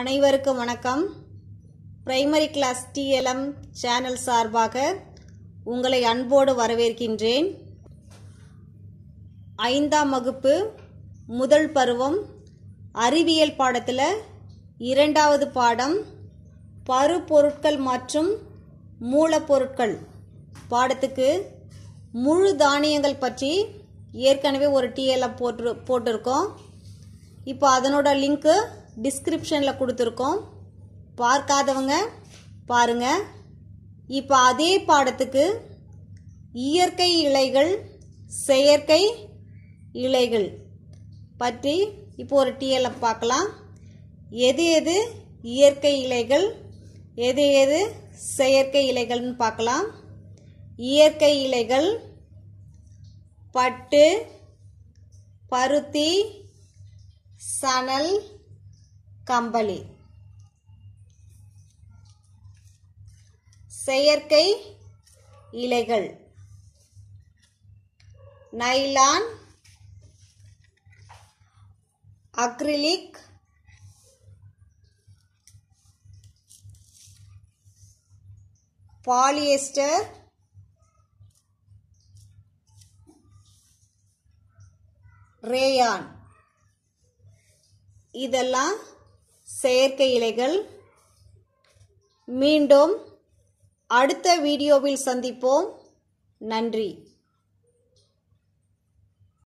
அனைவருக்கும் வணக்கம் primary class DLM channel சார்பாக உங்களை அன்போடு வரவேற்கின்றேன் ஐந்தாம் வகுப்பு முதல் பருவம் அறிவியல் பாடத்தில் இரண்டாவது பாடம் பருப்பொருட்கள் மற்றும் மூலப்பொருட்கள் பாடத்துக்கு முழு தானியங்கள் பற்றி ஏற்கனவே ஒரு டிஎல்எம் போட்டு போட்டிருக்கோம் இப்போ அதனோட லிங்க்கு டிஸ்கிரிப்ஷனில் கொடுத்துருக்கோம் பார்க்காதவங்க பாருங்கள் இப்போ அதே பாடத்துக்கு இயற்கை இலைகள் செயற்கை இலைகள் பற்றி இப்போ ஒரு டிஎல்ல பார்க்கலாம் எது எது இயற்கை இலைகள் எது எது செயற்கை இலைகள்னு பார்க்கலாம் இயற்கை இலைகள் பட்டு பருத்தி சணல் கம்பளி செயற்கை இலைகள் நைலான் அக்ரிலிக் பாலியஸ்டர் ரேயான் இதெல்லாம் செயற்கை இலைகள் மீண்டும் அடுத்த வீடியோவில் சந்திப்போம் நன்றி